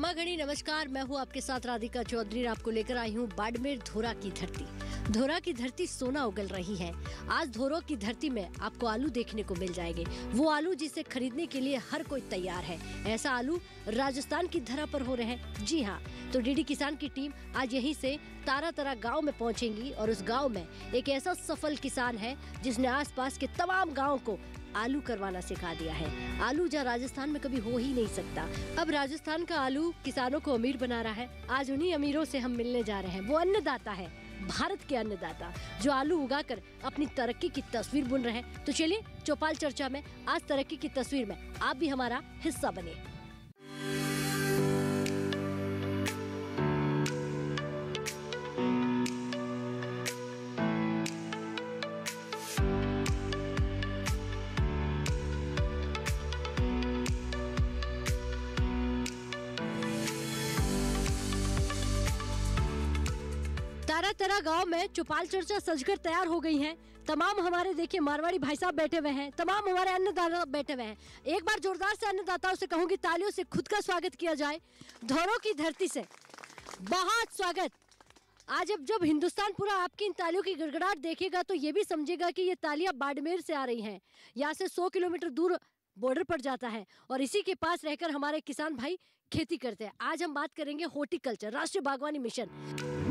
खमा नमस्कार मैं हूँ आपके साथ राधिका चौधरी आपको लेकर आई हूँ बाड़मेर धोरा की धरती धोरा की धरती सोना उगल रही है आज धोरो की धरती में आपको आलू देखने को मिल जाएंगे वो आलू जिसे खरीदने के लिए हर कोई तैयार है ऐसा आलू राजस्थान की धरा पर हो रहे हैं जी हाँ तो डीडी किसान की टीम आज यहीं से तारा तारा गांव में पहुँचेंगी और उस गांव में एक ऐसा सफल किसान है जिसने आसपास के तमाम गांव को आलू करवाना सिखा दिया है आलू जहाँ राजस्थान में कभी हो ही नहीं सकता अब राजस्थान का आलू किसानों को अमीर बना रहा है आज उन्हीं अमीरों से हम मिलने जा रहे हैं वो अन्नदाता है भारत के अन्नदाता जो आलू उगाकर अपनी तरक्की की तस्वीर बुन रहे हैं तो चलिए चौपाल चर्चा में आज तरक्की की तस्वीर में आप भी हमारा हिस्सा बने तरह गांव में चौपाल चर्चा सजकर तैयार हो गई है तमाम हमारे देखिए मारवाड़ी भाई साहब बैठे हुए हैं तमाम हमारे अन्नदाता बैठे हुए हैं एक बार जोरदार से अन्नदाताओं से कहूंगी तालियों से खुद का स्वागत किया जाए धौरों की धरती से बहुत स्वागत आज अब जब हिंदुस्तान पूरा आपकी इन तालियों की गड़गड़ाहट देखेगा तो ये भी समझेगा कि ये तालियां बाड़मेर से आ रही हैं यहाँ से 100 किलोमीटर दूर बॉर्डर पर जाता है और इसी के पास रहकर हमारे किसान भाई खेती करते हैं आज हम बात करेंगे हॉर्टिकल्चर राष्ट्रीय बागवानी मिशन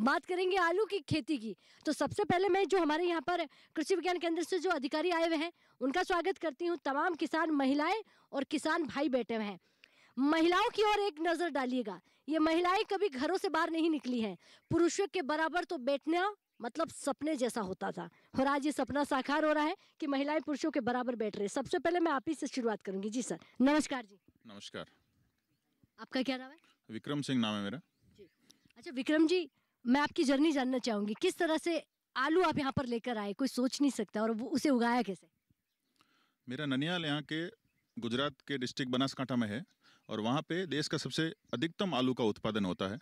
बात करेंगे आलू की खेती की तो सबसे पहले मैं जो हमारे यहाँ पर कृषि विज्ञान केंद्र से जो अधिकारी आए हुए हैं उनका स्वागत करती हूँ तमाम किसान महिलाएं और किसान भाई बैठे हुए हैं महिलाओं की ओर एक नज़र डालिएगा ये महिलाएं कभी घरों से बाहर नहीं निकली हैं पुरुषों के बराबर तो बैठना मतलब सपने जैसा होता था और आज ये सपना साकार हो रहा है कि महिलाएं पुरुषों के बराबर बैठ रहे सबसे पहले मैं आप ही से शुरुआत करूंगी जी सर नमस्कार जी नमस्कार आपका क्या नाम है विक्रम सिंह नाम है मेरा अच्छा विक्रम जी मैं आपकी जर्नी जानना चाहूँगी किस तरह से आलू आप यहाँ पर लेकर आए कोई सोच नहीं सकता और वो उसे उगाया कैसे मेरा ननियाल यहाँ के गुजरात के डिस्ट्रिक्ट बनासकांठा में है और वहाँ पे देश का सबसे अधिकतम आलू का उत्पादन होता है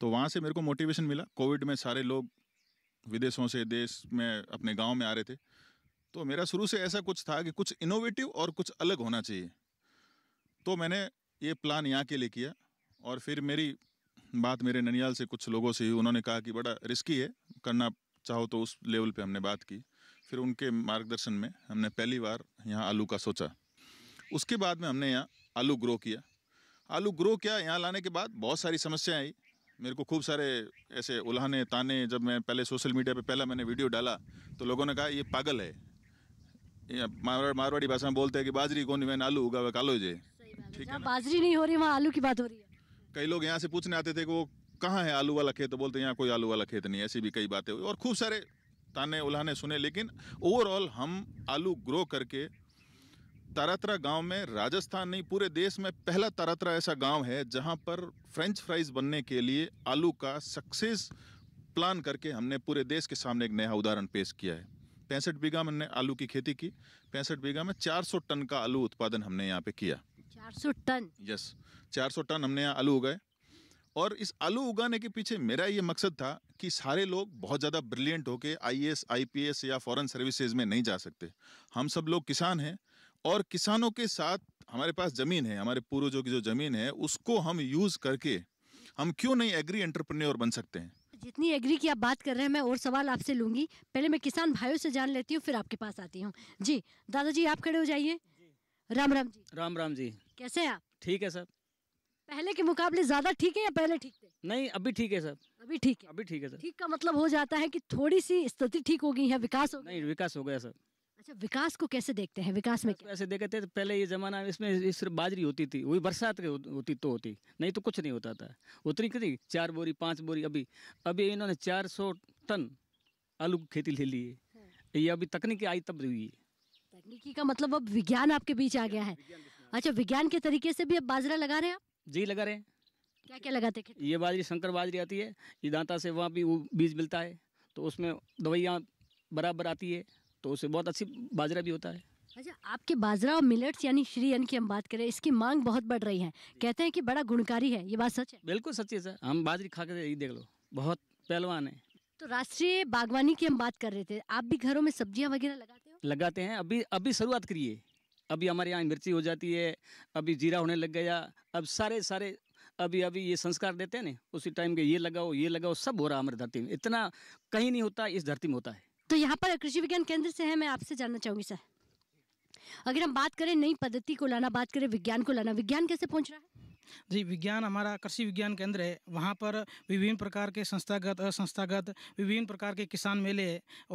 तो वहाँ से मेरे को मोटिवेशन मिला कोविड में सारे लोग विदेशों से देश में अपने गांव में आ रहे थे तो मेरा शुरू से ऐसा कुछ था कि कुछ इनोवेटिव और कुछ अलग होना चाहिए तो मैंने ये प्लान यहाँ के लिए किया और फिर मेरी बात मेरे ननियाल से कुछ लोगों से ही उन्होंने कहा कि बड़ा रिस्की है करना चाहो तो उस लेवल पे हमने बात की फिर उनके मार्गदर्शन में हमने पहली बार यहाँ आलू का सोचा उसके बाद में हमने यहाँ आलू ग्रो किया आलू ग्रो किया यहाँ लाने के बाद बहुत सारी समस्याएँ आई मेरे को खूब सारे ऐसे उल्हाने ताने जब मैं पहले सोशल मीडिया पे पहला मैंने वीडियो डाला तो लोगों ने कहा ये पागल है मारवाड़ी मारवाड़ी भाषा में बोलते हैं कि बाजरी कौन मैंने आलू उगा वे कालो जे ठीक है बाजरी नहीं हो रही वहाँ आलू की बात हो रही है कई लोग यहाँ से पूछने आते थे कि वो कहाँ है आलू वाला खेत तो बोलते यहाँ कोई आलू वाला खेत नहीं ऐसी भी कई बातें हुई और खूब सारे ताने उल्हाने सुने लेकिन ओवरऑल हम आलू ग्रो करके तारातरा गांव में राजस्थान नहीं पूरे देश में पहला तारातरा ऐसा गांव है जहां पर फ्रेंच फ्राइज बनने के लिए आलू का सक्सेस प्लान करके हमने पूरे देश के सामने एक नया उदाहरण पेश किया है पैंसठ बीघा में हमने आलू की खेती की पैंसठ बीघा में 400 टन का आलू उत्पादन हमने यहाँ पे किया 400 टन यस 400 टन हमने यहाँ आलू उगाए और इस आलू उगाने के पीछे मेरा ये मकसद था कि सारे लोग बहुत ज़्यादा ब्रिलियंट होके आईएएस, एस या फॉरेन सर्विसेज में नहीं जा सकते हम सब लोग किसान हैं और किसानों के साथ हमारे पास ज़मीन है हमारे पूर्वजों की जो ज़मीन है उसको हम यूज़ करके हम क्यों नहीं एग्री एंटरप्रेन्योर बन सकते हैं जितनी एग्री की आप बात कर रहे हैं मैं और सवाल आपसे लूँगी पहले मैं किसान भाइयों से जान लेती हूँ फिर आपके पास आती हूँ जी दादाजी आप खड़े हो जाइए राम राम जी राम राम जी कैसे हैं आप ठीक है सर पहले के मुकाबले ज्यादा ठीक है या पहले ठीक थे नहीं अभी ठीक है सर अभी ठीक है अभी ठीक है सर ठीक का मतलब हो जाता है कि थोड़ी सी स्थिति ठीक हो गई है विकास हो नहीं विकास हो गया सर अच्छा विकास को कैसे देखते हैं विकास में कैसे देखते थे तो पहले ये जमाना इसमें सिर्फ बाजरी होती थी वही बरसात होती तो होती नहीं तो कुछ नहीं होता था उतनी कितनी चार बोरी पाँच बोरी अभी अभी इन्होंने चार टन आलू की खेती ले ली है हाँ। ये अभी तकनीकी आई तब हुई है तकनीकी का मतलब अब विज्ञान आपके बीच आ गया है अच्छा विज्ञान के तरीके से भी अब बाजरा लगा रहे हैं आप जी लगा रहे हैं क्या क्या लगाते हैं ये बाजरी शंकर बाजरी आती है ये दांता से वहाँ भी बीज मिलता है तो उसमें दवाइयाँ बराबर आती है तो उससे बहुत अच्छी बाजरा भी होता है अच्छा आपके बाजरा और मिलेट्स यानी श्री अन्न की हम बात करें इसकी मांग बहुत बढ़ रही है कहते हैं कि बड़ा गुणकारी है ये बात सच है बिल्कुल सच है सर हम बाजरी खा कर देख लो बहुत पहलवान है तो राष्ट्रीय बागवानी की हम बात कर रहे थे आप भी घरों में सब्जियां वगैरह लगाते हो लगाते हैं अभी अभी शुरुआत करिए अभी हमारे यहाँ मिर्ची हो जाती है अभी जीरा होने लग गया अब सारे सारे अभी अभी ये संस्कार देते हैं ना उसी टाइम के ये लगाओ ये लगाओ सब हो रहा है हमारी धरती में इतना कहीं नहीं होता इस धरती में होता है तो यहाँ पर कृषि विज्ञान केंद्र से है मैं आपसे जानना चाहूँगी सर अगर हम बात करें नई पद्धति को लाना बात करें विज्ञान को लाना विज्ञान कैसे पहुँच रहा है जी विज्ञान हमारा कृषि विज्ञान केंद्र है वहाँ पर विभिन्न प्रकार के संस्थागत असंस्थागत विभिन्न प्रकार के किसान मेले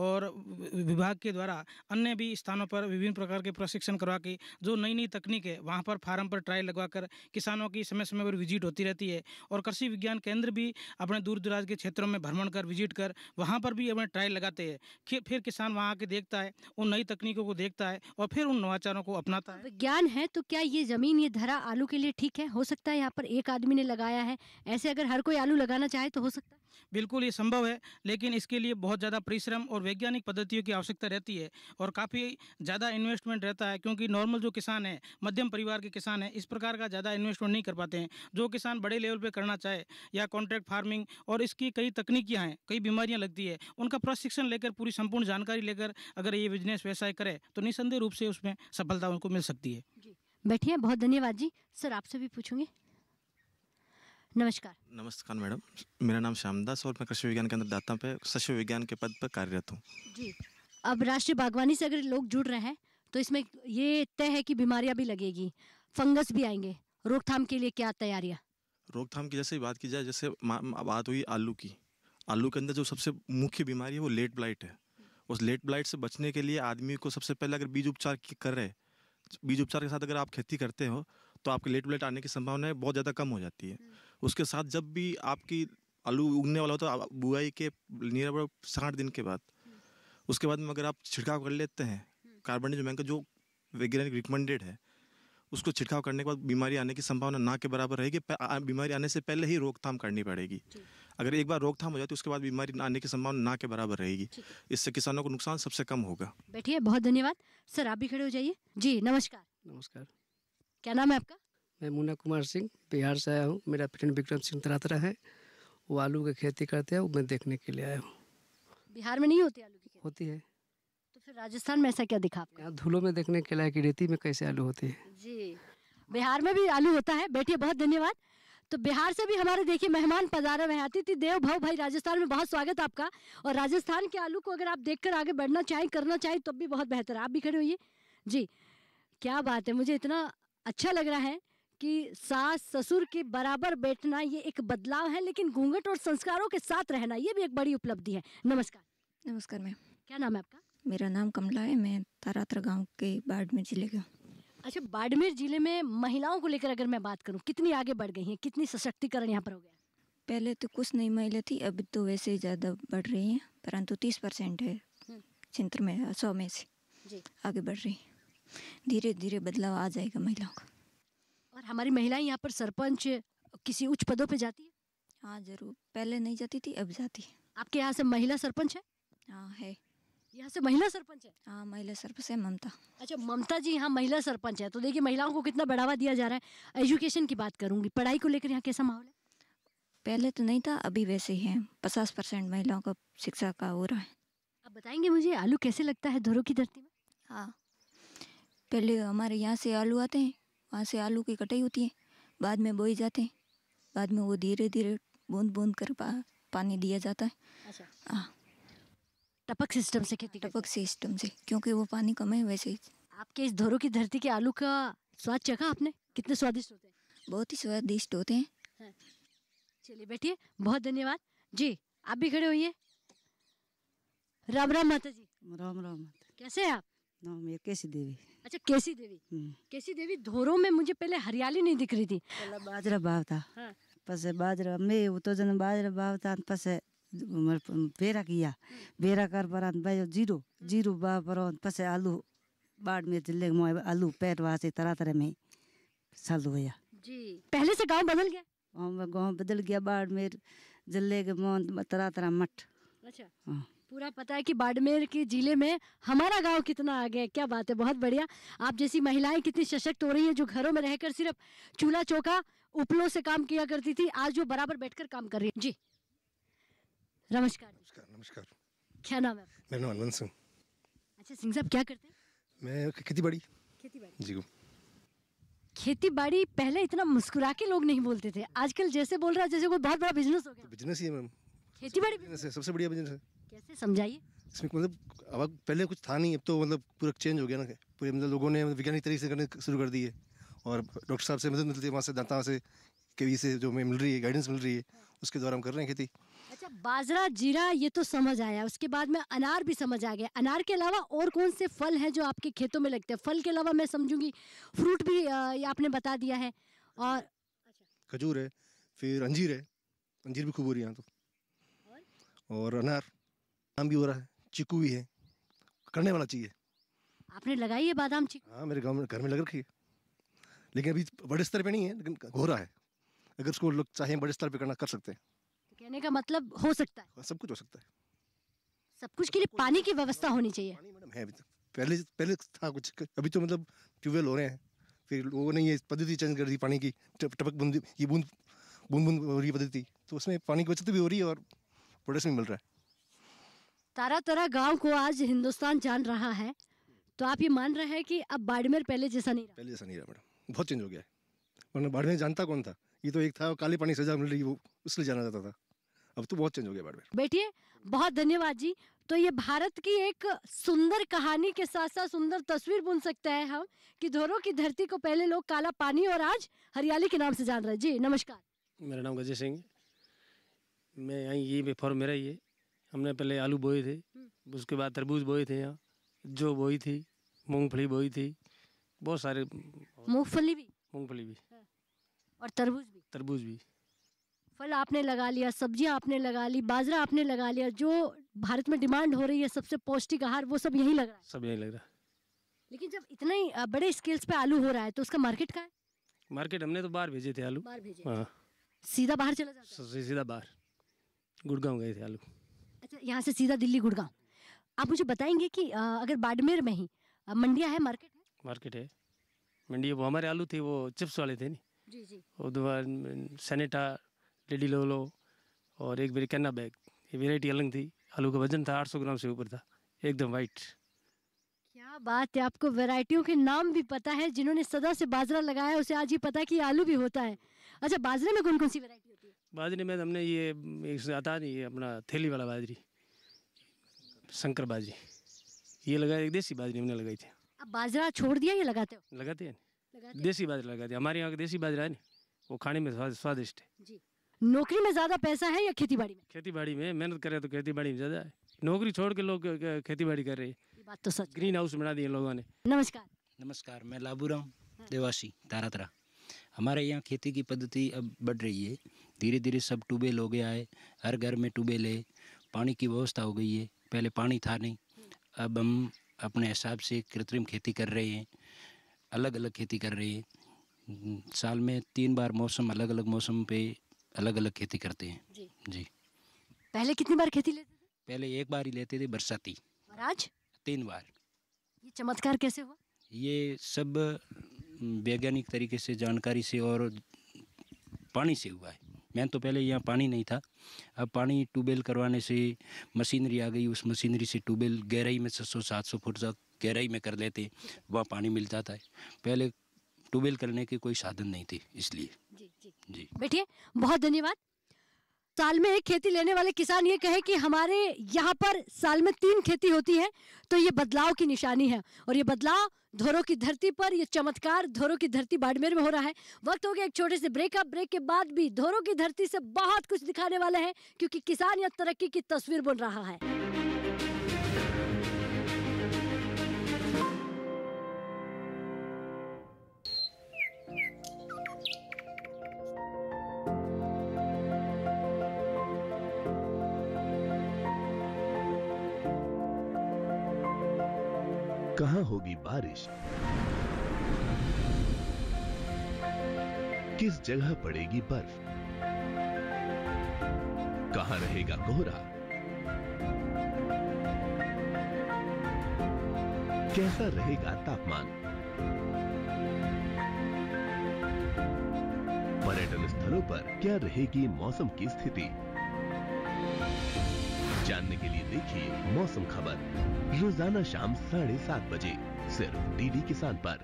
और विभाग के द्वारा अन्य भी स्थानों पर विभिन्न प्रकार के प्रशिक्षण करवा के जो नई नई तकनीक है वहाँ पर फार्म पर ट्रायल लगवा कर किसानों की समय समय पर विजिट होती रहती है और कृषि विज्ञान केंद्र भी अपने दूर दराज के क्षेत्रों में भ्रमण कर विजिट कर वहाँ पर भी अपने ट्रायल लगाते हैं फिर किसान वहाँ आके देखता है उन नई तकनीकों को देखता है और फिर उन नवाचारों को अपनाता है विज्ञान है तो क्या ये जमीन ये धरा आलू के लिए ठीक है हो सकता सकता है यहाँ पर एक आदमी ने लगाया है ऐसे अगर हर कोई आलू लगाना चाहे तो हो सकता है बिल्कुल ये संभव है लेकिन इसके लिए बहुत ज़्यादा परिश्रम और वैज्ञानिक पद्धतियों की आवश्यकता रहती है और काफ़ी ज़्यादा इन्वेस्टमेंट रहता है क्योंकि नॉर्मल जो किसान है मध्यम परिवार के किसान है इस प्रकार का ज़्यादा इन्वेस्टमेंट नहीं कर पाते हैं जो किसान बड़े लेवल पर करना चाहे या कॉन्ट्रैक्ट फार्मिंग और इसकी कई तकनीकियाँ हैं कई बीमारियाँ लगती है उनका प्रशिक्षण लेकर पूरी संपूर्ण जानकारी लेकर अगर ये बिजनेस व्यवसाय करे तो निसंदेह रूप से उसमें सफलता उनको मिल सकती है बैठे हैं बहुत धन्यवाद जी सर आपसे भी पूछूंगे नमस्कार नमस्कार मैडम मेरा नाम श्यामदास और मैं कृषि विज्ञान केंद्र दाता पे सस्व विज्ञान के पद पर कार्यरत हूँ जी अब राष्ट्रीय बागवानी से अगर लोग जुड़ रहे हैं तो इसमें ये तय है कि बीमारियाँ भी लगेगी फंगस भी आएंगे रोकथाम के लिए क्या तैयारियाँ रोकथाम की जैसे बात की जाए जैसे बात हुई आलू की आलू के अंदर जो सबसे मुख्य बीमारी है वो लेट ब्लाइट है उस लेट ब्लाइट से बचने के लिए आदमी को सबसे पहले अगर बीज उपचार कर रहे हैं बीज उपचार के साथ अगर आप खेती करते हो तो आपके लेट ब्लेट आने की संभावना बहुत ज़्यादा कम हो जाती है उसके साथ जब भी आपकी आलू उगने वाला हो तो बुआई के नियर अबाउट साठ दिन के बाद उसके बाद में अगर आप छिड़काव कर लेते हैं कार्बन जो मैंग जो वैज्ञानिक रिकमेंडेड है उसको छिड़काव करने के बाद बीमारी आने की संभावना ना के बराबर रहेगी बीमारी आने से पहले ही रोकथाम करनी पड़ेगी अगर एक बार रोकथाम हो जाए तो उसके बाद बीमारी आने की संभावना ना के बराबर रहेगी इससे किसानों को नुकसान सबसे कम होगा बैठिए बहुत धन्यवाद सर आप भी खड़े हो जाइए जी नमस्कार नमस्कार क्या नाम है आपका मैं मुना कुमार सिंह बिहार से आया हूँ मेरा फ्रेंड विक्रम सिंह तरात्रा है वो आलू की खेती करते हैं मैं देखने के लिए आया हूँ बिहार में नहीं होती आलू की होती है फिर राजस्थान में ऐसा क्या दिखा आपको धूलों में देखने के लायक रेती में कैसे आलू होते हैं जी बिहार में भी आलू होता है बैठिए बहुत धन्यवाद तो बिहार से भी हमारे देखिए मेहमान पजारे में आती थी देव भाव भाई राजस्थान में बहुत स्वागत आपका और राजस्थान के आलू को अगर आप देखकर आगे बढ़ना चाहें करना चाहें तब भी बहुत बेहतर आप भी खड़े होइए जी क्या बात है मुझे इतना अच्छा लग रहा है कि सास ससुर के बराबर बैठना ये एक बदलाव है लेकिन घूंघट और संस्कारों के साथ रहना ये भी एक बड़ी उपलब्धि है नमस्कार नमस्कार मैम क्या नाम है आपका मेरा नाम कमला है मैं तारातरा गांव के बाड़मेर ज़िले का अच्छा बाड़मेर ज़िले में महिलाओं को लेकर अगर मैं बात करूं कितनी आगे बढ़ गई हैं कितनी सशक्तिकरण यहाँ पर हो गया पहले तो कुछ नहीं महिला थी अब तो वैसे ही ज़्यादा बढ़ रही हैं परंतु तीस परसेंट है हम्म। क्षेत्र में सौ में से जी। आगे बढ़ रही है धीरे धीरे बदलाव आ जाएगा महिलाओं का और हमारी महिलाएं यहाँ पर सरपंच किसी उच्च पदों पर जाती है हाँ जरूर पहले नहीं जाती थी अब जाती है आपके यहाँ से महिला सरपंच है हाँ है यहाँ से महिला सरपंच है हाँ महिला सरपंच है ममता अच्छा ममता जी यहाँ महिला सरपंच है तो देखिए महिलाओं को कितना बढ़ावा दिया जा रहा है एजुकेशन की बात करूंगी पढ़ाई को लेकर यहाँ कैसा माहौल है पहले तो नहीं था अभी वैसे ही है पचास परसेंट महिलाओं का शिक्षा का हो रहा है आप बताएंगे मुझे आलू कैसे लगता है धोरों की धरती में हाँ पहले हमारे यहाँ से आलू आते हैं वहाँ से आलू की कटाई होती है बाद में बोई जाते हैं बाद में वो धीरे धीरे बूंद बूंद कर पा, पानी दिया जाता है अच्छा हाँ टपक सिस्टम से खेती टपक सिस्टम से क्योंकि वो पानी कम है वैसे ही आपके इस धोरों की धरती के आलू का स्वाद चखा आपने कितने स्वादिष्ट होते हैं बहुत ही स्वादिष्ट होते हैं हाँ। चलिए बैठिए बहुत धन्यवाद जी आप भी खड़े होइए राम राम माता जी राम राम माता कैसे हैं आप नाम है केसी देवी अच्छा केसी देवी हम्म। केसी देवी धोरो में मुझे पहले हरियाली नहीं दिख रही थी पहले बाजरा भाव था हाँ। पसे बाजरा मैं वो तो जन बाजरा भाव था पसे बेरा किया बेरा कर पर बायो जीरो जीरो बा बरात पसे आलू बाड़ में जिले में आलू पैर वहाँ से तरह तरह में सालू गया जी पहले से गांव बदल गया गाँव गाँव बदल गया बाड़मेर जिले के मोहन तरह तरह मठ अच्छा हाँ पूरा पता है कि बाड़मेर के जिले में हमारा गांव कितना आगे है क्या बात है बहुत बढ़िया आप जैसी महिलाएं कितनी सशक्त हो रही हैं जो घरों में रहकर सिर्फ चूल्हा चौका उपलों से काम किया करती थी आज जो बराबर बैठकर काम कर रही है जी नमस्कार नमस्कार नमस्कार क्या नाम है मेरा नाम अनवंत सिंह अच्छा सिंह साहब क्या करते हैं मैं खेती बाड़ी खेती बाड़ी जी खेती बाड़ी पहले इतना मुस्कुरा के लोग नहीं बोलते थे आजकल जैसे बोल रहा है जैसे कोई बहुत बड़ा बिजनेस हो गया तो बिजनेस ही है मैम खेती बाड़ी बिजनेस है सबसे बढ़िया बिजनेस है कैसे समझाइए इसमें मतलब अब पहले कुछ था नहीं अब तो मतलब पूरा चेंज हो गया ना पूरे मतलब लोगों ने वैज्ञानिक तरीके से करने शुरू कर दिए और डॉक्टर साहब से मदद मतलब मिलती है वहाँ से दाता से कभी से जो मिल रही है गाइडेंस मिल रही है उसके द्वारा हम कर रहे हैं खेती अच्छा बाजरा जीरा ये तो समझ आया उसके बाद में अनार भी समझ आ गया अनार के अलावा और कौन से फल हैं जो आपके खेतों में लगते हैं फल के अलावा मैं समझूंगी फ्रूट भी आपने बता दिया है और अच्छा। खजूर है फिर अंजीर है अंजीर भी खूब हो रही है यहाँ तो और अनार आम भी हो रहा है चिकू भी है करने वाला चाहिए आपने लगाई है बादाम चीकू हाँ मेरे गाँव में घर में लग रखी है लेकिन अभी बड़े स्तर पे नहीं है लेकिन हो रहा है अगर उसको लोग चाहें बड़े स्तर पर करना कर सकते हैं कहने का मतलब हो सकता है हाँ, सब कुछ हो सकता है सब कुछ के लिए मतलब पानी की व्यवस्था होनी चाहिए पानी मैडम है अभी तक पहले पहले था कुछ अभी तो मतलब ट्यूबवेल हो रहे हैं फिर लोगों ने ये पद्धति चेंज कर दी पानी की टपक बूंद ये बूंद बूंद बूंद हो रही पद्धति तो उसमें पानी की बचत भी हो रही है और प्रोडक्शन भी मिल रहा है तारा तारा गांव को आज हिंदुस्तान जान रहा है तो आप ये मान रहे हैं कि अब बाड़मेर पहले जैसा नहीं रहा पहले जैसा नहीं रहा मैडम बहुत चेंज हो गया है बाड़मेर जानता कौन था ये तो एक था काले पानी सजा मिली वो उसलिए जाना जाता था अब तो बहुत चेंज हो गया बैडमिंटन बैठिए बहुत धन्यवाद जी तो ये भारत की एक सुंदर कहानी के साथ साथ सुंदर तस्वीर बुन सकते हैं हम कि धोरो की धरती को पहले लोग काला पानी और आज हरियाली के नाम से जान रहे हैं जी नमस्कार मेरा नाम गजय सिंह मैं यहीं ये बेफॉर मेरा ही है हमने पहले आलू बोए थे हम्म। उसके बाद तरबूज बोए थे यहाँ जो बोई थी मूंगफली बोई थी बहुत सारे मूंगफली भी मूंगफली भी और तरबूज भी तरबूज भी फल आपने लगा लिया सब्जियां आपने लगा ली बाजरा आपने लगा लिया जो भारत में डिमांड हो रही है सबसे पौष्टिक आहार वो सब यही लग रहा है सब यही लग रहा है लेकिन जब इतने ही बड़े स्केल्स पे आलू हो रहा है तो उसका मार्केट कहाँ है मार्केट हमने तो बाहर भेजे थे आलू बाहर भेजे हाँ सीधा बाहर चला जाता सीधा बाहर गुड़गांव गए थे आलू अच्छा यहाँ से सीधा दिल्ली गुड़गांव आप मुझे बताएंगे कि अगर बाड़मेर में ही मंडिया है मार्केट है मार्केट है मंडिया वो हमारे आलू थे वो चिप्स वाले थे नहीं सैनिटा लोलो और एक मेरी कैना बैग ये वेराइटी अलग थी आलू का वजन था सौ ग्राम से ऊपर था एकदम वाइट क्या बात है आपको वेराइटियों के नाम भी पता है जिन्होंने सदा से बाजरा लगाया उसे आज ही पता की कि आलू भी होता है अच्छा बाजरे में कौन कौन सी वेरायटी होती है बाजरे में तो हमने ये एक आता नहीं ये अपना थैली वाला बाजरी शंकर बाजरी ये लगाया एक देसी बाजरी हमने लगाई थी अब बाजरा छोड़ दिया ये लगाते हो लगाते हैं देसी बाजरा दिया हमारे यहाँ का देसी बाजरा है ना वो खाने में स्वादिष्ट है नौकरी में ज़्यादा पैसा है या खेती बाड़ी में खेती बाड़ी में मेहनत करे तो खेती बाड़ी में ज़्यादा है नौकरी छोड़ के लोग खेती बाड़ी कर रहे हैं बात तो सच ग्रीन हाउस बना दिए लोगों ने नमस्कार नमस्कार मैं लाभूराम देवासी तारा हमारे यहाँ खेती की पद्धति अब बढ़ रही है धीरे धीरे सब ट्यूबवेल हो गया है हर घर में ट्यूबवेल है पानी की व्यवस्था हो गई है पहले पानी था नहीं अब हम अपने हिसाब से कृत्रिम खेती कर रहे हैं अलग अलग खेती कर रही है साल में तीन बार मौसम अलग अलग मौसम पे अलग अलग खेती करते हैं जी, जी। पहले कितनी बार खेती लेते थे पहले एक बार ही लेते थे बरसाती आज तीन बार ये चमत्कार कैसे हुआ ये सब वैज्ञानिक तरीके से जानकारी से और पानी से हुआ है मैं तो पहले यहाँ पानी नहीं था अब पानी ट्यूबवेल करवाने से मशीनरी आ गई उस मशीनरी से ट्यूबवेल गहराई में छः सौ सात सौ फुट तक गहराई में कर लेते वहाँ पानी मिल जाता है पहले ट्यूबवेल करने के कोई साधन नहीं थे इसलिए जी जी जी बैठिए बहुत धन्यवाद साल में एक खेती लेने वाले किसान ये कहे कि हमारे यहाँ पर साल में तीन खेती होती है तो ये बदलाव की निशानी है और ये बदलाव धोरों की धरती पर ये चमत्कार धोरों की धरती बाड़मेर में हो रहा है वक्त हो गया एक छोटे से ब्रेक ब्रेक के बाद भी धोरों की धरती से बहुत कुछ दिखाने वाले हैं क्योंकि किसान यहाँ तरक्की की तस्वीर बन रहा है कहां होगी बारिश किस जगह पड़ेगी बर्फ कहां रहेगा कोहरा कैसा रहेगा तापमान पर्यटन स्थलों पर क्या रहेगी मौसम की स्थिति जानने के लिए देखिए मौसम खबर रोजाना शाम साढ़े सात बजे सिर्फ डीडी किसान पर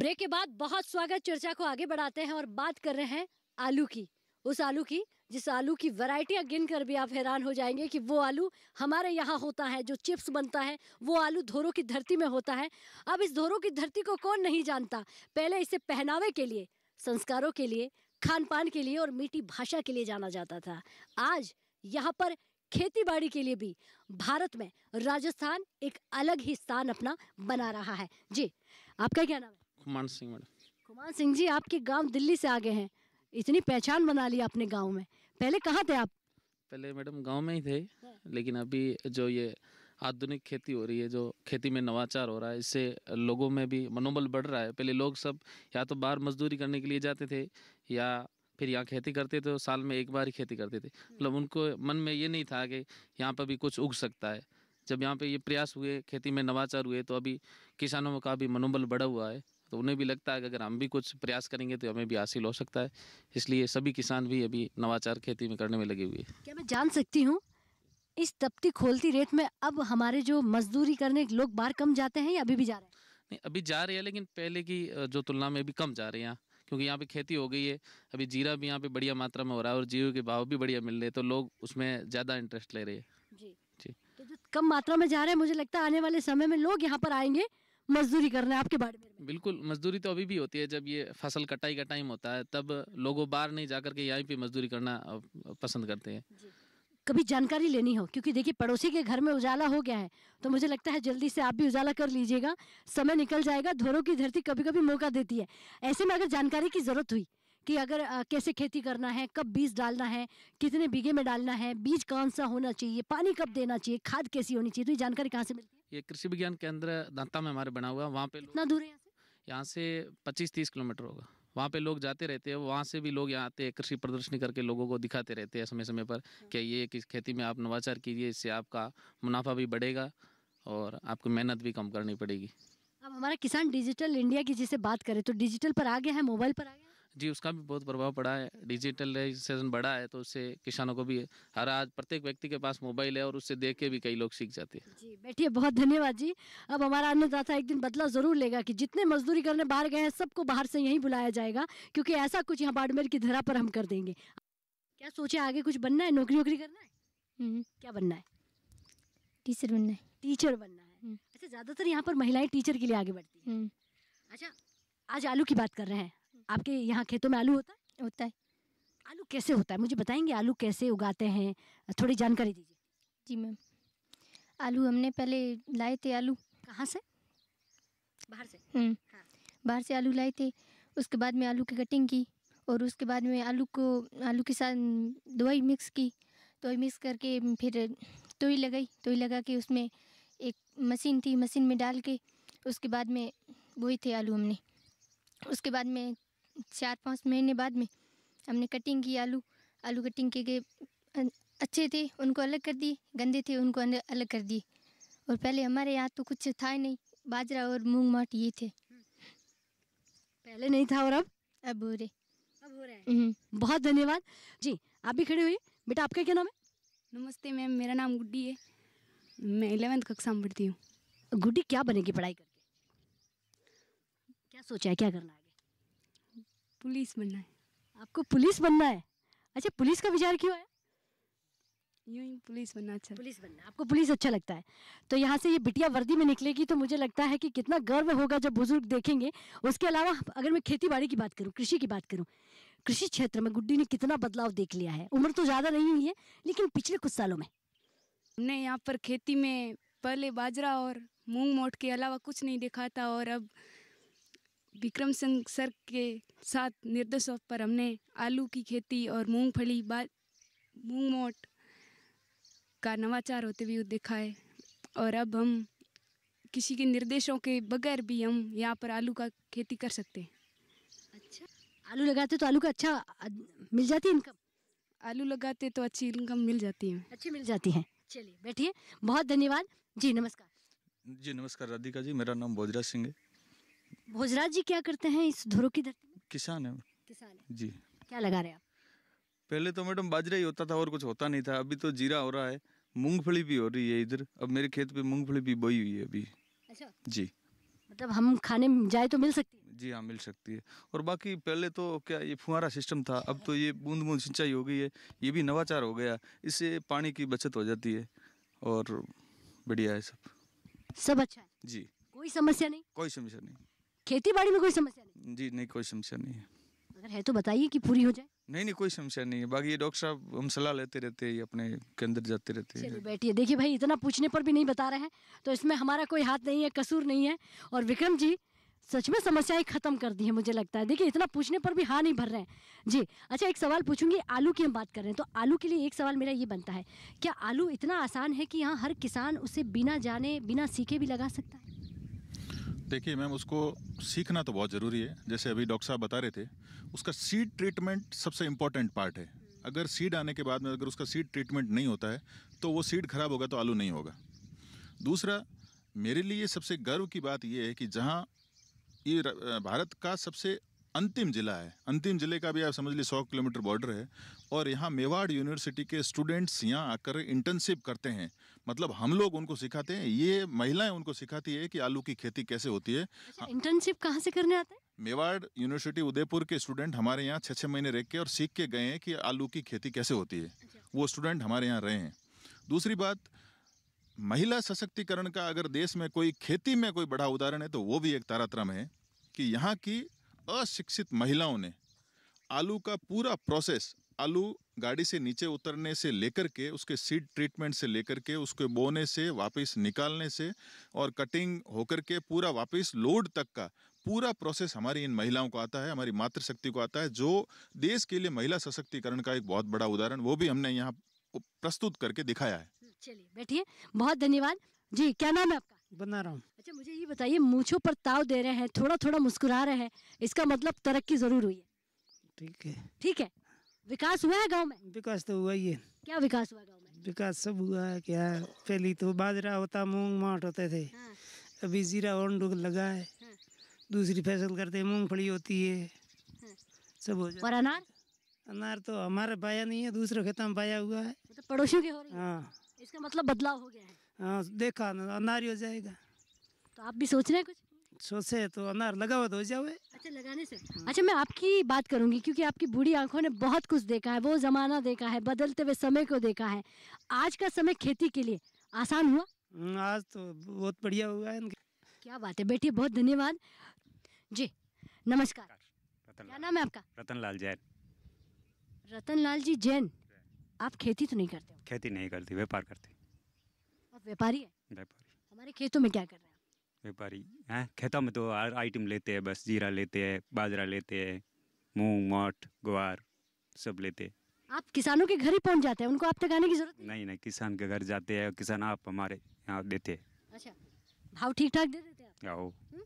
ब्रेक के बाद बहुत स्वागत चर्चा को आगे बढ़ाते हैं और बात कर रहे हैं आलू की उस आलू की जिस आलू की वैरायटियाँ गिन कर भी आप हैरान हो जाएंगे कि वो आलू हमारे यहाँ होता है जो चिप्स बनता है वो आलू धोरो की धरती में होता है अब इस धोरो की धरती को कौन नहीं जानता पहले इसे पहनावे के लिए संस्कारों के लिए खान पान के लिए और मीठी भाषा के लिए जाना जाता था आज यहाँ पर खेती बाड़ी के लिए भी भारत में राजस्थान एक अलग ही स्थान अपना बना रहा है जी आपका क्या नाम है कुमार सिंह मैडम कुमार सिंह जी आपके गांव दिल्ली से आगे हैं इतनी पहचान बना ली अपने गांव में पहले कहाँ थे आप पहले मैडम गांव में ही थे हाँ। लेकिन अभी जो ये आधुनिक खेती हो रही है जो खेती में नवाचार हो रहा है इससे लोगों में भी मनोबल बढ़ रहा है पहले लोग सब या तो बाहर मजदूरी करने के लिए जाते थे या फिर यहाँ खेती करते थे तो साल में एक बार ही खेती करते थे हम्म। मतलब उनको मन में ये नहीं था कि यहाँ पर भी कुछ उग सकता है जब यहाँ पे ये प्रयास हुए खेती में नवाचार हुए तो अभी किसानों का भी मनोबल बढ़ा हुआ है तो उन्हें भी लगता है कि अगर हम भी कुछ प्रयास करेंगे तो हमें भी हासिल हो सकता है इसलिए सभी किसान भी अभी नवाचार खेती में करने में लगे हुए हैं क्या मैं जान सकती हूँ इस तपती खोलती रेट में अब हमारे जो मजदूरी करने लोग बाहर कम जाते हैं या अभी भी जा रहे हैं नहीं अभी जा रहे हैं लेकिन पहले की जो तुलना में अभी कम जा रहे हैं क्योंकि यहाँ पे खेती हो गई है अभी जीरा भी यहाँ पे बढ़िया मात्रा में हो रहा है और जीरो के भाव भी बढ़िया मिल रहे हैं तो लोग उसमें ज़्यादा इंटरेस्ट ले रहे हैं जी जी तो जो कम मात्रा में जा रहे हैं मुझे लगता है आने वाले समय में लोग यहाँ पर आएंगे मजदूरी करने आपके बारे में बिल्कुल मजदूरी तो अभी भी होती है जब ये फसल कटाई का टाइम होता है तब लोगों बाहर नहीं जा करके यहाँ पे मजदूरी करना पसंद करते हैं कभी जानकारी लेनी हो क्योंकि देखिए पड़ोसी के घर में उजाला हो गया है तो मुझे लगता है जल्दी से आप भी उजाला कर लीजिएगा समय निकल जाएगा धोरों की धरती कभी कभी मौका देती है ऐसे में अगर जानकारी की ज़रूरत हुई कि अगर आ, कैसे खेती करना है कब बीज डालना है कितने बीघे में डालना है बीज कौन सा होना चाहिए पानी कब देना चाहिए खाद कैसी होनी चाहिए तो ये जानकारी कहाँ से मिलती है ये कृषि विज्ञान केंद्र दंता में हमारे बना हुआ है वहाँ पे इतना दूर है यहाँ से पच्चीस तीस किलोमीटर होगा वहाँ पे लोग जाते रहते हैं वहाँ से भी लोग यहाँ आते हैं कृषि प्रदर्शनी करके लोगों को दिखाते रहते हैं समय समय पर हाँ। कि ये किस खेती में आप नवाचार कीजिए इससे आपका मुनाफा भी बढ़ेगा और आपको मेहनत भी कम करनी पड़ेगी अब हमारा किसान डिजिटल इंडिया की जिसे बात करें तो डिजिटल पर आ गया है मोबाइल पर आ गया जी उसका भी बहुत प्रभाव पड़ा है डिजिटलाइजेशन बढ़ा है तो उससे किसानों को भी हर आज प्रत्येक व्यक्ति के पास मोबाइल है और उससे देख के भी कई लोग सीख जाते हैं जी बैठिए बहुत धन्यवाद जी अब हमारा अन्नदाता एक दिन बदला जरूर लेगा कि जितने मजदूरी करने बाहर गए हैं सबको बाहर से यहीं बुलाया जाएगा क्योंकि ऐसा कुछ यहाँ बाड़मेर की धरा पर हम कर देंगे क्या सोचे आगे कुछ बनना है नौकरी वोकरी करना है हम्म। क्या बनना है टीचर बनना है टीचर बनना है हम्म। अच्छा ज़्यादातर यहाँ पर महिलाएं टीचर के लिए आगे बढ़ती हैं हम्म। अच्छा आज आलू की बात कर रहे हैं आपके यहाँ खेतों में आलू होता है होता है आलू कैसे होता है मुझे बताएंगे आलू कैसे उगाते हैं थोड़ी जानकारी दीजिए जी मैम आलू हमने पहले लाए थे आलू कहाँ से बाहर से हम्म, हाँ। बाहर से आलू लाए थे उसके बाद में आलू की कटिंग की और उसके बाद में आलू को आलू के साथ दवाई मिक्स की दवाई मिक्स करके फिर तोई लगाई तोई लगा के उसमें एक मशीन थी मशीन में डाल के उसके बाद में बोए थे आलू हमने उसके बाद में चार पाँच महीने बाद में हमने कटिंग की आलू आलू कटिंग के, के अच्छे थे उनको अलग कर दिए गंदे थे उनको अलग कर दिए और पहले हमारे यहाँ तो कुछ था ही नहीं बाजरा और मूंग माट ये थे पहले नहीं था और अब अब हो रहे अब हो रहे हैं हम्म। बहुत धन्यवाद जी आप भी खड़े हुए बेटा आपका क्या नाम है नमस्ते मैम मेरा नाम गुड्डी है मैं इलेवेंथ कक्षा में पढ़ती हूँ गुड्डी क्या बनेगी पढ़ाई करके क्या सोचा है क्या करना है पुलिस बनना है आपको पुलिस बनना है अच्छा पुलिस का विचार क्यों है यूं ही पुलिस बनना अच्छा पुलिस बनना आपको पुलिस अच्छा लगता है तो यहाँ से ये बिटिया वर्दी में निकलेगी तो मुझे लगता है कि कितना गर्व होगा जब बुजुर्ग देखेंगे उसके अलावा अगर मैं खेती बाड़ी की बात करूँ कृषि की बात करूँ कृषि क्षेत्र में गुड्डी ने कितना बदलाव देख लिया है उम्र तो ज़्यादा नहीं हुई है लेकिन पिछले कुछ सालों में हमने यहाँ पर खेती में पहले बाजरा और मूंग मोट के अलावा कुछ नहीं देखा था और अब विक्रम सिंह सर के साथ निर्देशों पर हमने आलू की खेती और मूंगफली बा मूंग मोट का नवाचार होते हुए देखा है और अब हम किसी के निर्देशों के बगैर भी हम यहाँ पर आलू का खेती कर सकते हैं अच्छा आलू लगाते तो आलू का अच्छा मिल जाती है इनकम आलू लगाते तो अच्छी इनकम मिल जाती है अच्छी मिल जाती है चलिए बैठिए बहुत धन्यवाद जी नमस्कार जी नमस्कार राधिका जी मेरा नाम बोजरा सिंह है भोजराज जी क्या करते हैं इस धुरो की धरती में किसान है किसान है जी क्या लगा रहे हैं आप पहले तो मैडम बाजरा ही होता था और कुछ होता नहीं था अभी तो जीरा हो रहा है मूंगफली भी हो रही है इधर अब मेरे खेत पे मूंगफली भी बोई हुई है अभी अच्छा जी मतलब हम खाने जाए तो मिल सकती है जी हाँ मिल सकती है और बाकी पहले तो क्या ये फुहारा सिस्टम था अब तो ये बूंद बूंद सिंचाई हो गई है ये भी नवाचार हो गया इससे पानी की बचत हो जाती है और बढ़िया है सब सब अच्छा है जी कोई समस्या नहीं कोई समस्या नहीं खेती बाड़ी में कोई समस्या नहीं जी नहीं कोई समस्या नहीं है अगर है तो बताइए कि पूरी हो जाए नहीं नहीं कोई समस्या नहीं है बाकी ये डॉक्टर साहब हम सलाह लेते रहते हैं अपने केंद्र जाते रहते हैं बैठिए देखिए भाई इतना पूछने पर भी नहीं बता रहे हैं तो इसमें हमारा कोई हाथ नहीं है कसूर नहीं है और विक्रम जी सच में समस्याएं खत्म कर दी है मुझे लगता है देखिए इतना पूछने पर भी हाँ नहीं भर रहे हैं जी अच्छा एक सवाल पूछूंगी आलू की हम बात कर रहे हैं तो आलू के लिए एक सवाल मेरा ये बनता है क्या आलू इतना आसान है कि यहाँ हर किसान उसे बिना जाने बिना सीखे भी लगा सकता है देखिए मैम उसको सीखना तो बहुत ज़रूरी है जैसे अभी डॉक्टर साहब बता रहे थे उसका सीड ट्रीटमेंट सबसे इम्पॉर्टेंट पार्ट है अगर सीड आने के बाद में अगर उसका सीड ट्रीटमेंट नहीं होता है तो वो सीड खराब होगा तो आलू नहीं होगा दूसरा मेरे लिए सबसे गर्व की बात यह है कि जहाँ ये भारत का सबसे अंतिम ज़िला है अंतिम ज़िले का भी आप समझ लीजिए सौ किलोमीटर बॉर्डर है और यहाँ मेवाड़ यूनिवर्सिटी के स्टूडेंट्स यहाँ आकर इंटर्नशिप करते हैं मतलब हम लोग उनको सिखाते हैं ये महिलाएं उनको सिखाती है कि आलू की खेती कैसे होती है अच्छा, इंटर्नशिप कहाँ से करने आते हैं मेवाड़ यूनिवर्सिटी उदयपुर के स्टूडेंट हमारे यहाँ छः छः महीने रह के और सीख के गए हैं कि आलू की खेती कैसे होती है अच्छा। वो स्टूडेंट हमारे यहाँ रहे हैं दूसरी बात महिला सशक्तिकरण का अगर देश में कोई खेती में कोई बड़ा उदाहरण है तो वो भी एक तारातरम है कि यहाँ की अशिक्षित महिलाओं ने आलू का पूरा प्रोसेस आलू गाड़ी से नीचे उतरने से लेकर के उसके सीड ट्रीटमेंट से लेकर के उसके बोने से वापस निकालने से और कटिंग होकर के पूरा वापस लोड तक का पूरा प्रोसेस हमारी इन महिलाओं को आता है हमारी मातृशक्ति को आता है जो देश के लिए महिला सशक्तिकरण का एक बहुत बड़ा उदाहरण वो भी हमने यहाँ प्रस्तुत करके दिखाया है चलिए बैठिए बहुत धन्यवाद जी क्या नाम है आपका बना रहा हूँ अच्छा मुझे ये बताइए मूछों पर ताव दे रहे हैं थोड़ा थोड़ा मुस्कुरा रहे हैं इसका मतलब तरक्की जरूर हुई है ठीक है ठीक है विकास हुआ है गांव में विकास तो हुआ ही है क्या विकास हुआ गांव में विकास सब हुआ है क्या पहले तो बाजरा होता मूंग माट होते थे हाँ। अभी जीरा और लगा है हाँ। दूसरी फसल करते मूंगफली होती है हाँ। सब हो जाता और अनार अनार तो हमारा बाया नहीं है दूसरे खेत में बाया हुआ है मतलब पड़ोसियों के हो रही है हाँ इसका मतलब बदलाव हो गया है हाँ, देखा अनार हो जाएगा तो आप भी सोच रहे हैं कुछ सोचे तो अनार लगा हुआ तो हो जाए अच्छा लगाने से अच्छा मैं आपकी बात करूंगी क्योंकि आपकी बूढ़ी आंखों ने बहुत कुछ देखा है वो ज़माना देखा है बदलते हुए समय को देखा है आज का समय खेती के लिए आसान हुआ हम्म, आज तो बहुत बढ़िया हुआ है क्या बात है बेटी बहुत धन्यवाद जी नमस्कार क्या नाम है आपका रतन लाल जैन रतन लाल जी जैन आप खेती तो नहीं करते खेती नहीं करती व्यापार करती आप व्यापारी हैं व्यापारी हमारे खेतों में क्या कर रहे हैं व्यापारी हैं खेतों में तो हर आइटम लेते हैं बस जीरा लेते हैं बाजरा लेते हैं मूंग मोट ग्वार सब लेते हैं आप किसानों के घर ही पहुंच जाते हैं उनको आप तक आने की जरूरत नहीं नहीं किसान के घर जाते हैं किसान आप हमारे यहाँ देते हैं अच्छा भाव ठीक ठाक दे देते हैं हम्म?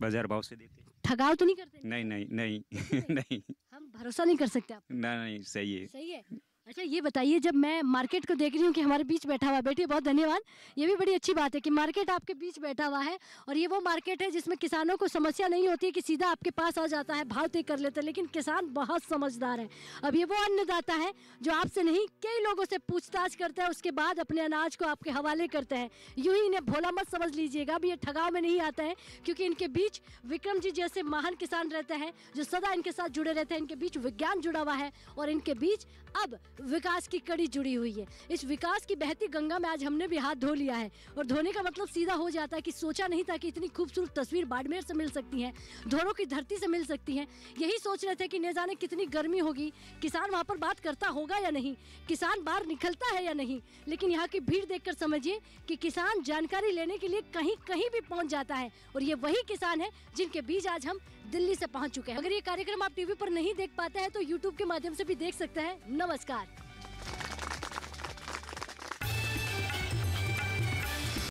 बाजार भाव से देते हैं ठगाव तो नहीं करते नहीं नहीं नहीं नहीं हम भरोसा नहीं कर सकते आप नहीं नहीं सही है सही है अच्छा ये बताइए जब मैं मार्केट को देख रही हूँ कि हमारे बीच बैठा हुआ बेटी बहुत धन्यवाद ये भी बड़ी अच्छी बात है कि मार्केट आपके बीच बैठा हुआ है और ये वो मार्केट है जिसमें किसानों को समस्या नहीं होती कि सीधा आपके पास आ जाता है भाव तय कर लेते हैं लेकिन किसान बहुत समझदार है अब ये वो अन्नदाता है जो आपसे नहीं कई लोगों से पूछताछ करता है उसके बाद अपने अनाज को आपके हवाले करते हैं यूँ ही इन्हें भोला मत समझ लीजिएगा अब ये ठगाव में नहीं आता है क्योंकि इनके बीच विक्रम जी जैसे महान किसान रहते हैं जो सदा इनके साथ जुड़े रहते हैं इनके बीच विज्ञान जुड़ा हुआ है और इनके बीच अब विकास की कड़ी जुड़ी हुई है इस विकास की बहती गंगा में आज हमने भी हाथ धो लिया है और धोने का मतलब सीधा हो जाता है कि सोचा नहीं था कि इतनी खूबसूरत तस्वीर बाड़मेर से मिल सकती है धोरों की धरती से मिल सकती है यही सोच रहे थे कि न जाने कितनी गर्मी होगी किसान वहाँ पर बात करता होगा या नहीं किसान बाहर निकलता है या नहीं लेकिन यहाँ की भीड़ देख समझिए कि किसान जानकारी लेने के लिए कहीं कहीं भी पहुँच जाता है और ये वही किसान है जिनके बीज आज हम दिल्ली से पहुंच चुके हैं अगर ये कार्यक्रम आप टीवी पर नहीं देख पाते हैं तो यूट्यूब के माध्यम से भी देख सकते हैं नमस्कार